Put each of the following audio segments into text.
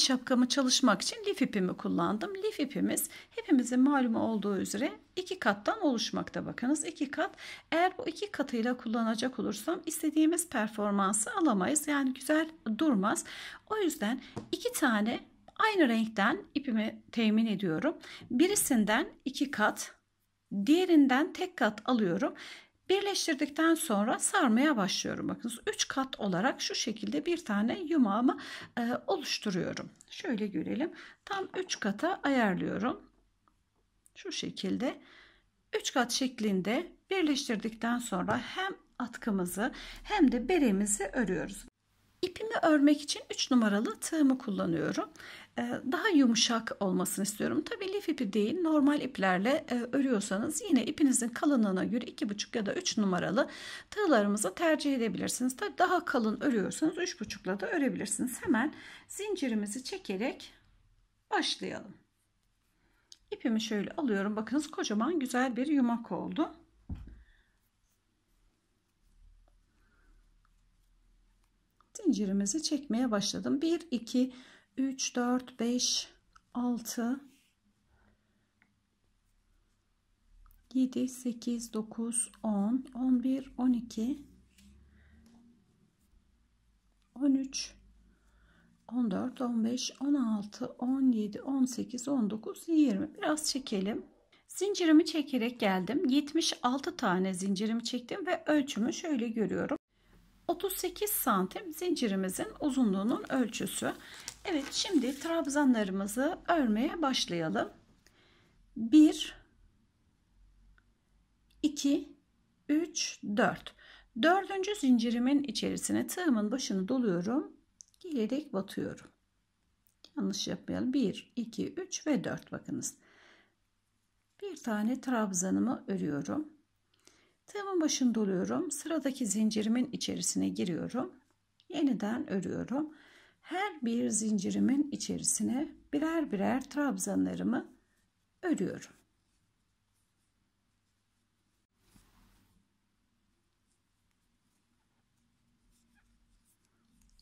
şapkamı çalışmak için lif ipimi kullandım. Lif ipimiz hepimizin malumu olduğu üzere iki kattan oluşmakta bakınız. iki kat. Eğer bu iki katıyla kullanacak olursam istediğimiz performansı alamayız. Yani güzel durmaz. O yüzden iki tane aynı renkten ipimi temin ediyorum. Birisinden iki kat, diğerinden tek kat alıyorum Birleştirdikten sonra sarmaya başlıyorum. Bakınız 3 kat olarak şu şekilde bir tane yumağımı e, oluşturuyorum. Şöyle görelim. Tam 3 kata ayarlıyorum. Şu şekilde 3 kat şeklinde birleştirdikten sonra hem atkımızı hem de beremizi örüyoruz. İpimi örmek için 3 numaralı tığımı kullanıyorum. Ee, daha yumuşak olmasını istiyorum. Tabi lif ipi değil normal iplerle e, örüyorsanız yine ipinizin kalınlığına göre 2,5 ya da 3 numaralı tığlarımızı tercih edebilirsiniz. Tabi daha kalın örüyorsanız 3,5'la da örebilirsiniz. Hemen zincirimizi çekerek başlayalım. İpimi şöyle alıyorum. Bakınız kocaman güzel bir yumak oldu. zincirimizi çekmeye başladım 1 2 3 4 5 6 7 8 9 10 11 12 13 14 15 16 17 18 19 20 biraz çekelim zincirimi çekerek geldim 76 tane zincirimi çektim ve ölçümü şöyle görüyorum 38 santim zincirimizin uzunluğunun ölçüsü. Evet şimdi trabzanlarımızı örmeye başlayalım. 1 2 3 4 Dördüncü zincirimin içerisine tığımın başını doluyorum. Gelerek batıyorum. Yanlış yapmayalım. 1, 2, 3 ve 4 bakınız. Bir tane trabzanımı örüyorum. Tığımın başını doluyorum. Sıradaki zincirimin içerisine giriyorum. Yeniden örüyorum. Her bir zincirimin içerisine birer birer trabzanlarımı örüyorum.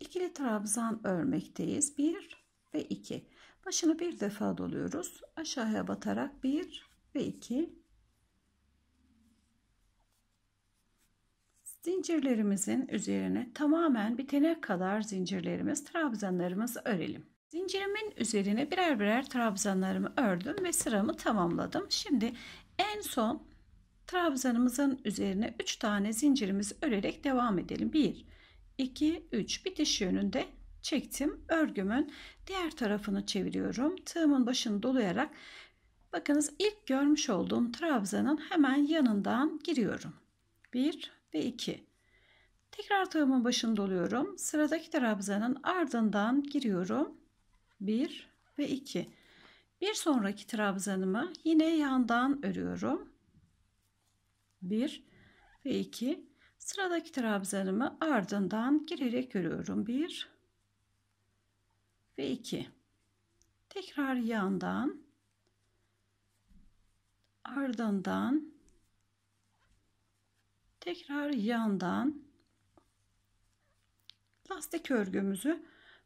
İkili trabzan örmekteyiz. 1 ve 2. Başını bir defa doluyoruz. Aşağıya batarak 1 ve 2 Zincirlerimizin üzerine tamamen bitene kadar zincirlerimiz, trabzanlarımızı örelim. Zincirimin üzerine birer birer trabzanlarımı ördüm ve sıramı tamamladım. Şimdi en son trabzanımızın üzerine 3 tane zincirimizi örerek devam edelim. 1, 2, 3 bitiş yönünde çektim. Örgümün diğer tarafını çeviriyorum. Tığımın başını dolayarak bakınız ilk görmüş olduğum trabzanın hemen yanından giriyorum. 1, ve 2. Tekrar tığımın başını doluyorum. Sıradaki trabzanın ardından giriyorum. 1 ve 2. Bir sonraki trabzanımı yine yandan örüyorum. 1 ve 2. Sıradaki trabzanımı ardından girerek örüyorum. 1 ve 2. Tekrar yandan ardından tekrar yandan lastik örgümüzü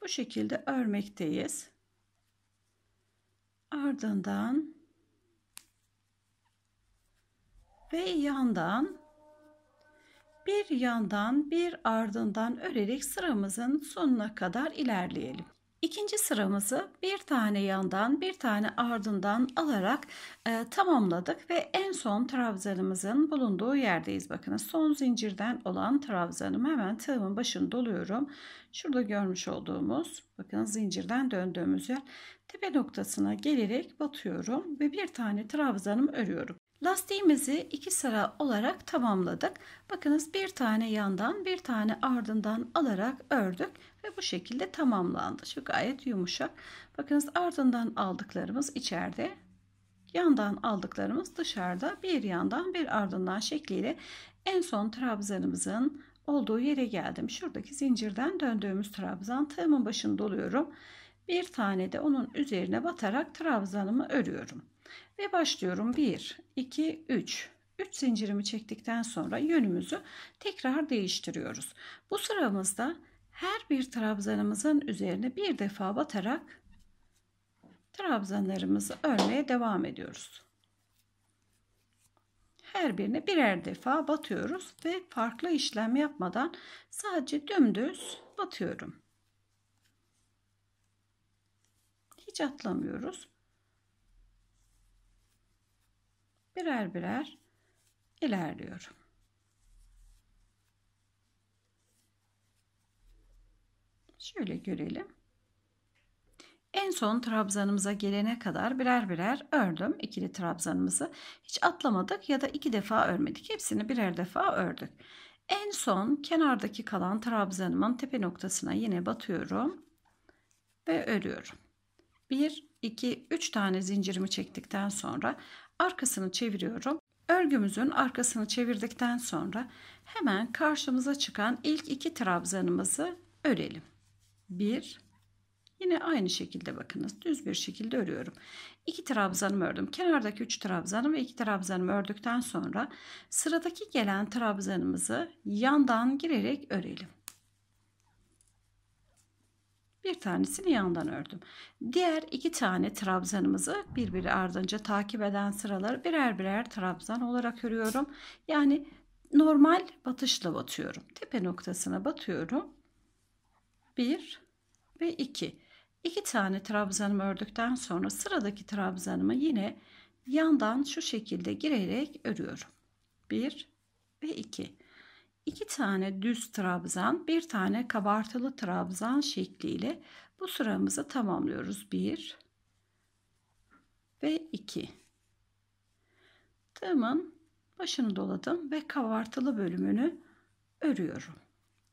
bu şekilde örmekteyiz. Ardından ve yandan bir yandan bir ardından örerek sıramızın sonuna kadar ilerleyelim. İkinci sıramızı bir tane yandan bir tane ardından alarak e, tamamladık ve en son trabzanımızın bulunduğu yerdeyiz. Bakınız son zincirden olan trabzanımı hemen tığımın başını doluyorum. Şurada görmüş olduğumuz bakın zincirden döndüğümüz yer tepe noktasına gelerek batıyorum ve bir tane trabzanımı örüyorum. Lastiğimizi iki sıra olarak tamamladık. Bakınız bir tane yandan bir tane ardından alarak ördük ve bu şekilde tamamlandı. Şu gayet yumuşak. Bakınız ardından aldıklarımız içeride yandan aldıklarımız dışarıda bir yandan bir ardından şekliyle en son trabzanımızın olduğu yere geldim. Şuradaki zincirden döndüğümüz trabzan tığımın başını doluyorum. Bir tane de onun üzerine batarak trabzanımı örüyorum. Ve başlıyorum 1, 2, 3. 3 zincirimi çektikten sonra yönümüzü tekrar değiştiriyoruz. Bu sıramızda her bir trabzanımızın üzerine bir defa batarak trabzanlarımızı örmeye devam ediyoruz. Her birine birer defa batıyoruz ve farklı işlem yapmadan sadece dümdüz batıyorum. hiç atlamıyoruz. Birer birer ilerliyorum. Şöyle görelim. En son trabzanımıza gelene kadar birer birer ördüm ikili trabzanımızı. Hiç atlamadık ya da iki defa örmedik. Hepsini birer defa ördük. En son kenardaki kalan trabzanımın tepe noktasına yine batıyorum ve örüyorum. 1, 2, 3 tane zincirimi çektikten sonra arkasını çeviriyorum. Örgümüzün arkasını çevirdikten sonra hemen karşımıza çıkan ilk iki trabzanımızı örelim. 1 Yine aynı şekilde bakınız düz bir şekilde örüyorum. 2 trabzanımı ördüm. Kenardaki 3 trabzanımı ve 2 trabzanımı ördükten sonra sıradaki gelen trabzanımızı yandan girerek örelim bir tanesini yandan ördüm. Diğer iki tane trabzanımızı birbiri ardınca takip eden sıraları birer birer trabzan olarak örüyorum. Yani normal batışla batıyorum. Tepe noktasına batıyorum. 1 ve 2. 2 tane trabzanımı ördükten sonra sıradaki trabzanımı yine yandan şu şekilde girerek örüyorum. 1 ve 2 iki tane düz trabzan, bir tane kabartılı trabzan şekliyle bu sıramızı tamamlıyoruz. 1 ve 2. Tığımın başını doladım ve kabartılı bölümünü örüyorum.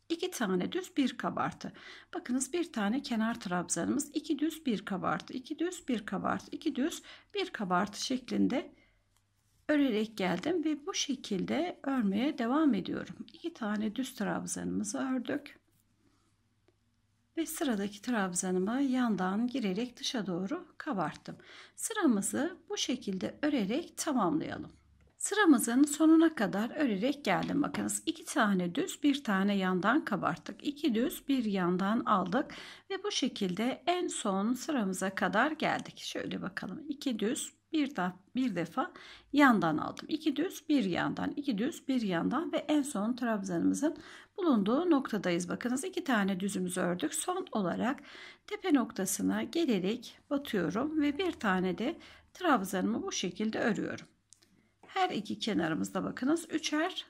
2 tane düz bir kabartı. Bakınız bir tane kenar trabzanımız, iki düz bir kabartı, iki düz bir kabartı, iki düz bir kabartı şeklinde örerek geldim ve bu şekilde örmeye devam ediyorum. İki tane düz trabzanımızı ördük. Ve sıradaki trabzanımı yandan girerek dışa doğru kabarttım. Sıramızı bu şekilde örerek tamamlayalım. Sıramızın sonuna kadar örerek geldim. Bakınız iki tane düz bir tane yandan kabarttık. İki düz bir yandan aldık ve bu şekilde en son sıramıza kadar geldik. Şöyle bakalım iki düz bir, daha, bir defa yandan aldım. 2 düz bir yandan, iki düz bir yandan ve en son trabzanımızın bulunduğu noktadayız. Bakınız iki tane düzümüz ördük. Son olarak tepe noktasına gelerek batıyorum ve bir tane de trabzanımı bu şekilde örüyorum. Her iki kenarımızda bakınız üçer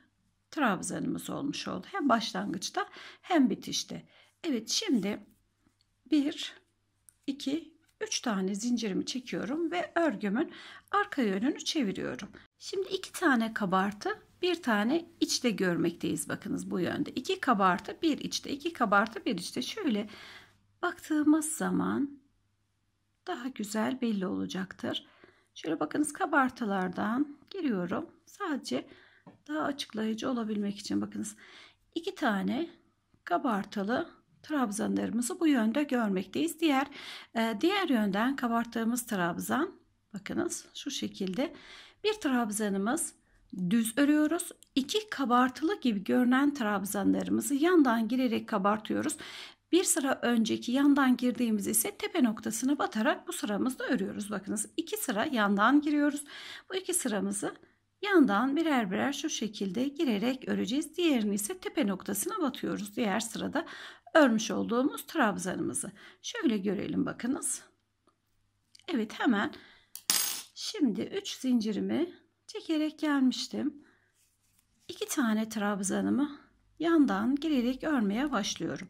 trabzanımız olmuş oldu. Hem başlangıçta hem bitişte. Evet şimdi 1 2 3 tane zincirimi çekiyorum ve örgümün arka yönünü çeviriyorum. Şimdi 2 tane kabartı, bir tane içte görmekteyiz bakınız bu yönde. 2 kabartı, bir içte, 2 kabartı, bir içte. Şöyle baktığımız zaman daha güzel belli olacaktır. Şöyle bakınız kabartılardan giriyorum. Sadece daha açıklayıcı olabilmek için bakınız. 2 tane kabartılı trabzanlarımızı bu yönde görmekteyiz. Diğer e, diğer yönden kabarttığımız trabzan bakınız şu şekilde bir trabzanımız düz örüyoruz. İki kabartılı gibi görünen trabzanlarımızı yandan girerek kabartıyoruz. Bir sıra önceki yandan girdiğimiz ise tepe noktasına batarak bu sıramızda örüyoruz. Bakınız iki sıra yandan giriyoruz. Bu iki sıramızı yandan birer birer şu şekilde girerek öreceğiz. Diğerini ise tepe noktasına batıyoruz. Diğer sırada örmüş olduğumuz trabzanımızı. Şöyle görelim bakınız. Evet hemen şimdi 3 zincirimi çekerek gelmiştim. 2 tane trabzanımı yandan girerek örmeye başlıyorum.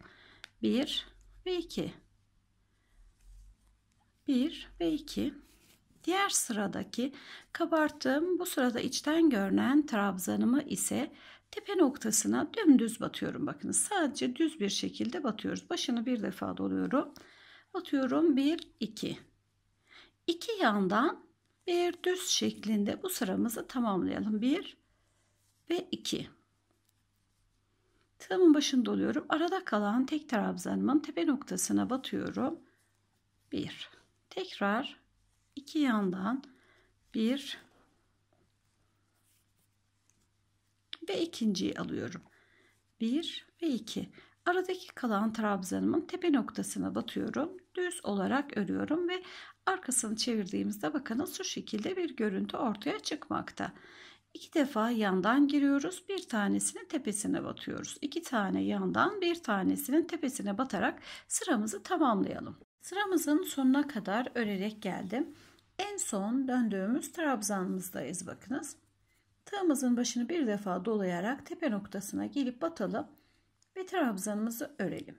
1 ve 2 1 ve 2 Diğer sıradaki kabarttığım bu sırada içten görünen trabzanımı ise tepe noktasına dümdüz batıyorum. Bakın sadece düz bir şekilde batıyoruz. Başını bir defa doluyorum. Batıyorum 1 2. İki yandan bir düz şeklinde bu sıramızı tamamlayalım. 1 ve 2. Tığımın başını doluyorum. Arada kalan tek trabzanımın tepe noktasına batıyorum. 1. Tekrar iki yandan bir ve ikinciyi alıyorum. 1 ve 2. Aradaki kalan trabzanımın tepe noktasına batıyorum. Düz olarak örüyorum ve arkasını çevirdiğimizde bakın şu şekilde bir görüntü ortaya çıkmakta. İki defa yandan giriyoruz. Bir tanesini tepesine batıyoruz. İki tane yandan bir tanesinin tepesine batarak sıramızı tamamlayalım. Sıramızın sonuna kadar örerek geldim. En son döndüğümüz trabzanımızdayız bakınız. Tığımızın başını bir defa dolayarak tepe noktasına gelip batalım ve trabzanımızı örelim.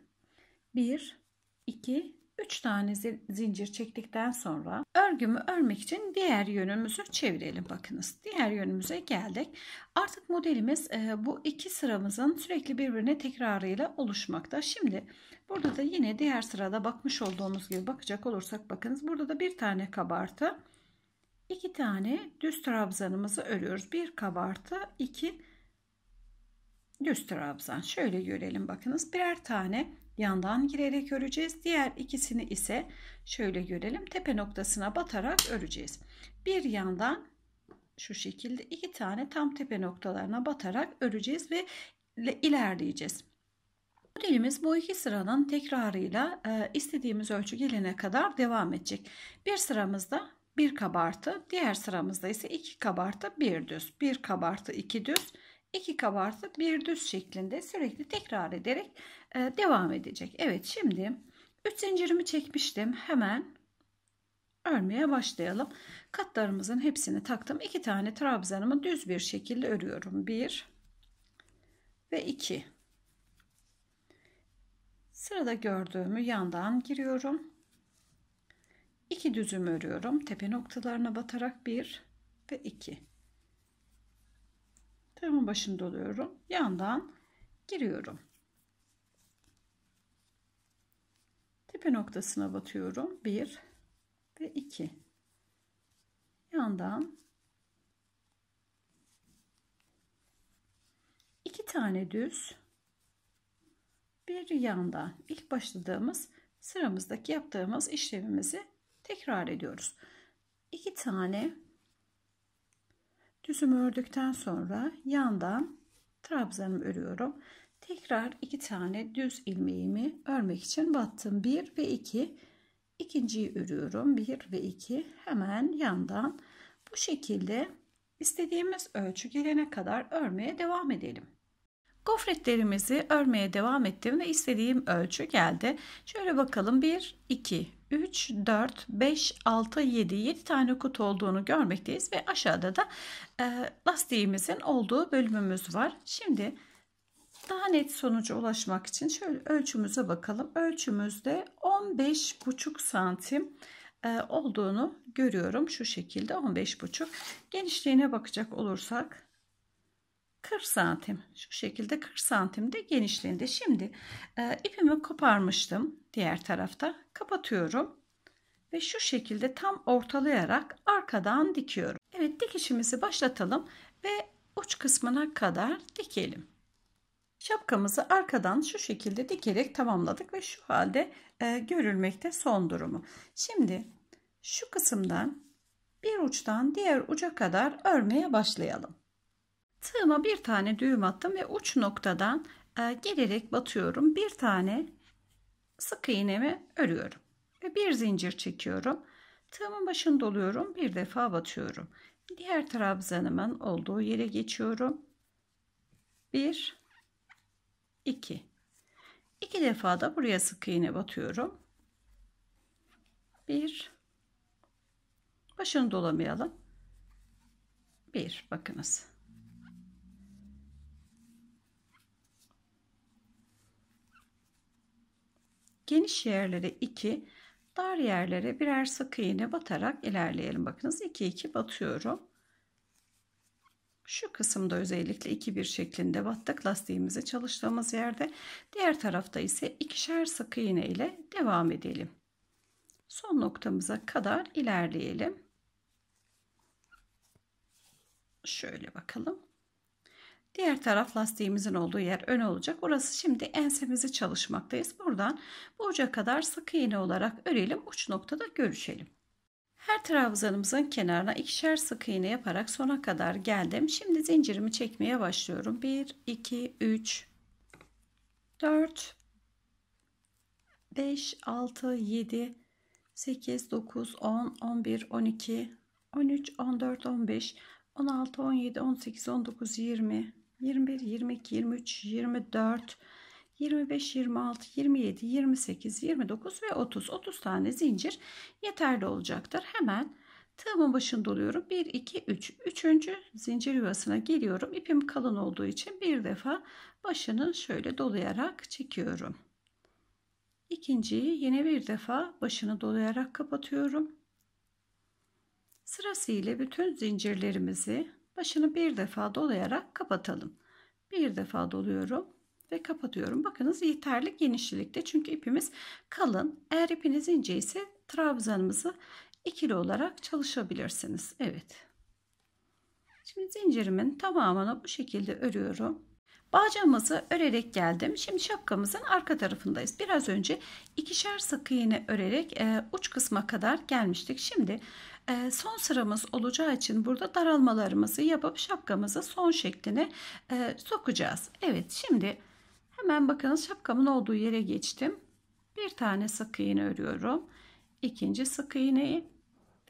1, 2, 3 tane zincir çektikten sonra örgümü örmek için diğer yönümüzü çevirelim bakınız. Diğer yönümüze geldik. Artık modelimiz e, bu iki sıramızın sürekli birbirine tekrarıyla oluşmakta. Şimdi burada da yine diğer sırada bakmış olduğumuz gibi bakacak olursak bakınız burada da bir tane kabartı, iki tane düz trabzanımızı örüyoruz. Bir kabartı, iki düz trabzan. Şöyle görelim bakınız birer tane yandan girerek öreceğiz. Diğer ikisini ise şöyle görelim. Tepe noktasına batarak öreceğiz. Bir yandan şu şekilde iki tane tam tepe noktalarına batarak öreceğiz ve ilerleyeceğiz. Modelimiz bu iki sıranın tekrarıyla e, istediğimiz ölçü gelene kadar devam edecek. Bir sıramızda bir kabartı, diğer sıramızda ise iki kabartı, bir düz, bir kabartı, iki düz, iki kabartı, bir düz şeklinde sürekli tekrar ederek e, devam edecek. Evet şimdi 3 zincirimi çekmiştim. Hemen örmeye başlayalım. Katlarımızın hepsini taktım. 2 tane trabzanımı düz bir şekilde örüyorum. 1 ve 2. Sırada gördüğümü yandan giriyorum. 2 düzüm örüyorum. Tepe noktalarına batarak 1 ve 2. Tığımın başını doluyorum. Yandan giriyorum. Tepe noktasına batıyorum. 1 ve 2. Yandan 2 tane düz bir yandan ilk başladığımız sıramızdaki yaptığımız işlemimizi tekrar ediyoruz. 2 tane düzüm ördükten sonra yandan trabzanımı örüyorum tekrar iki tane düz ilmeğimi örmek için battım 1 ve 2 iki. ikinciyi örüyorum 1 ve 2 hemen yandan bu şekilde istediğimiz ölçü gelene kadar örmeye devam edelim gofretlerimizi örmeye devam ettim ve istediğim ölçü geldi şöyle bakalım 1 2 3 4 5 6 7 7 tane kutu olduğunu görmekteyiz ve aşağıda da e, lastiğimizin olduğu bölümümüz var şimdi daha net sonuca ulaşmak için şöyle ölçümüze bakalım. Ölçümüzde 15,5 santim e, olduğunu görüyorum. Şu şekilde 15,5. Genişliğine bakacak olursak 40 santim şu şekilde 40 santimde genişliğinde şimdi e, ipimi koparmıştım diğer tarafta kapatıyorum ve şu şekilde tam ortalayarak arkadan dikiyorum Evet dikişimizi başlatalım ve uç kısmına kadar dikelim Şapkamızı arkadan şu şekilde dikerek tamamladık ve şu halde e, görülmekte son durumu. Şimdi şu kısımdan bir uçtan diğer uca kadar örmeye başlayalım. Tığıma bir tane düğüm attım ve uç noktadan e, gelerek batıyorum. Bir tane sık iğnemi örüyorum ve bir zincir çekiyorum. Tığımın başını doluyorum. Bir defa batıyorum. Diğer trabzanımın olduğu yere geçiyorum. Bir 2. 2 defa da buraya sık iğne batıyorum. 1 Başını dolamayalım. 1 bakınız. Geniş yerlere 2, dar yerlere birer sık iğne batarak ilerleyelim. Bakınız 2 2 batıyorum. Şu kısımda özellikle 2-1 şeklinde battık lastiğimizi çalıştığımız yerde. Diğer tarafta ise ikişer sık iğne ile devam edelim. Son noktamıza kadar ilerleyelim. Şöyle bakalım. Diğer taraf lastiğimizin olduğu yer ön olacak. Orası şimdi ensemizi çalışmaktayız. Buradan bu uca kadar sık iğne olarak örelim. Uç noktada görüşelim. Her trabzanımızın kenarına ikişer sık iğne yaparak sona kadar geldim. Şimdi zincirimi çekmeye başlıyorum. 1, 2, 3, 4, 5, 6, 7, 8, 9, 10, 11, 12, 13, 14, 15, 16, 17, 18, 19, 20, 21, 22, 23, 24, 24, 25, 26, 27, 28, 29 ve 30. 30 tane zincir yeterli olacaktır. Hemen tığımın başını doluyorum. 1, 2, 3. Üçüncü zincir yuvasına geliyorum. İpim kalın olduğu için bir defa başını şöyle dolayarak çekiyorum. İkinciyi yine bir defa başını dolayarak kapatıyorum. Sırasıyla bütün zincirlerimizi başını bir defa dolayarak kapatalım. Bir defa doluyorum ve kapatıyorum. Bakınız yeterli genişlikte çünkü ipimiz kalın. Eğer ipiniz ince ise trabzanımızı ikili olarak çalışabilirsiniz. Evet. Şimdi zincirimin tamamını bu şekilde örüyorum. Bağcığımızı örerek geldim. Şimdi şapkamızın arka tarafındayız. Biraz önce ikişer sık iğne örerek e, uç kısma kadar gelmiştik. Şimdi e, son sıramız olacağı için burada daralmalarımızı yapıp şapkamızı son şekline e, sokacağız. Evet şimdi Hemen bakınız şapkamın olduğu yere geçtim. Bir tane sık iğne örüyorum. İkinci sık iğneyi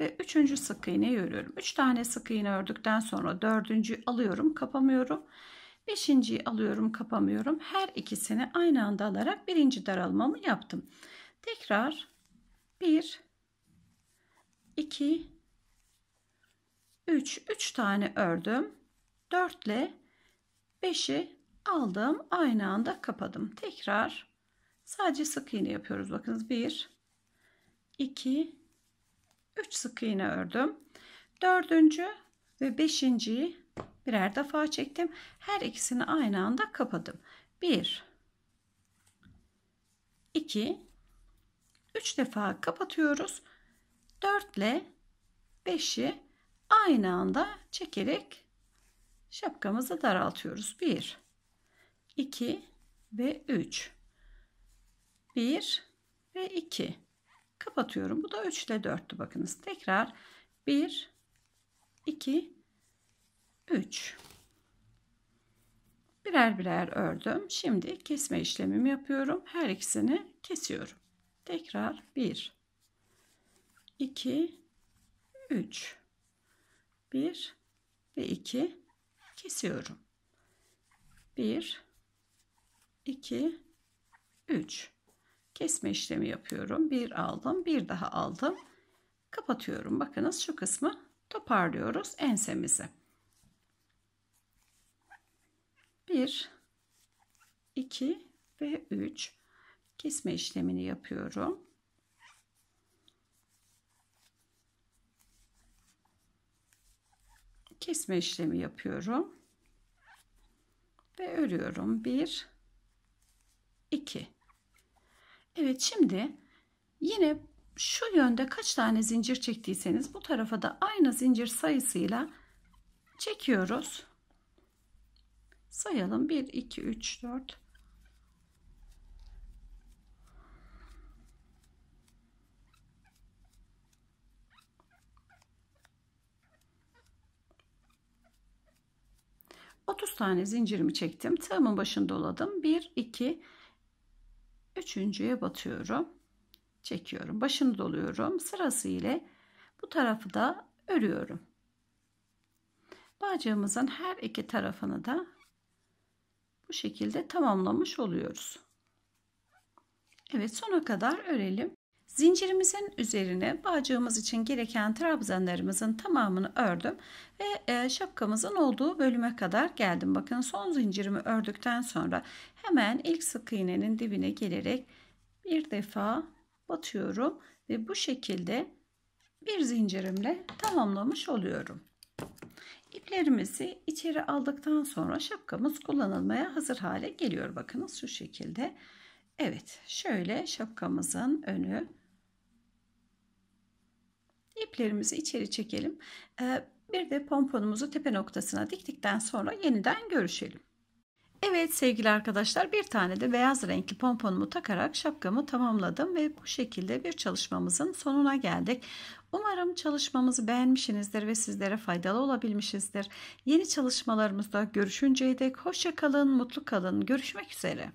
ve üçüncü sık iğneyi örüyorum. Üç tane sık iğne ördükten sonra dördüncü alıyorum kapamıyorum. Beşinciyi alıyorum kapamıyorum. Her ikisini aynı anda alarak birinci daralmamı yaptım. Tekrar bir, iki, üç, üç tane ördüm. Dörtle beşi aldım aynı anda kapadım tekrar sadece sık iğne yapıyoruz bakınız 1 2 3 sık iğne ördüm dördüncü ve beşinciyi birer defa çektim her ikisini aynı anda kapadım 1 2 3 defa kapatıyoruz 4 ile 5'i aynı anda çekerek şapkamızı daraltıyoruz 1 2 ve 3. 1 ve 2. Kapatıyorum. Bu da 3 ile 4'tü bakınız. Tekrar 1 2 3 Birer birer ördüm. Şimdi kesme işlemimi yapıyorum. Her ikisini kesiyorum. Tekrar 1 2 3 1 ve 2 kesiyorum. 1 2 3 kesme işlemi yapıyorum. Bir aldım, bir daha aldım. Kapatıyorum. Bakınız şu kısmı toparlıyoruz ensemizi. 1 2 ve 3 kesme işlemini yapıyorum. Kesme işlemi yapıyorum ve örüyorum. 1 2. Evet şimdi yine şu yönde kaç tane zincir çektiyseniz bu tarafa da aynı zincir sayısıyla çekiyoruz. Sayalım 1 2 3 4 30 tane zincirimi çektim. Tığımın başını doladım. 1 2 üçüncüye batıyorum. Çekiyorum. Başını doluyorum. Sırası ile bu tarafı da örüyorum. Bacağımızın her iki tarafını da bu şekilde tamamlamış oluyoruz. Evet sona kadar örelim. Zincirimizin üzerine bağcığımız için gereken trabzanlarımızın tamamını ördüm ve e, şapkamızın olduğu bölüme kadar geldim. Bakın son zincirimi ördükten sonra hemen ilk sık iğnenin dibine gelerek bir defa batıyorum ve bu şekilde bir zincirimle tamamlamış oluyorum. İplerimizi içeri aldıktan sonra şapkamız kullanılmaya hazır hale geliyor. Bakınız şu şekilde. Evet şöyle şapkamızın önü iplerimizi içeri çekelim. Ee, bir de pomponumuzu tepe noktasına diktikten sonra yeniden görüşelim. Evet sevgili arkadaşlar bir tane de beyaz renkli pomponumu takarak şapkamı tamamladım ve bu şekilde bir çalışmamızın sonuna geldik. Umarım çalışmamızı beğenmişsinizdir ve sizlere faydalı olabilmişizdir. Yeni çalışmalarımızda görüşünceye dek hoşça kalın, mutlu kalın. Görüşmek üzere.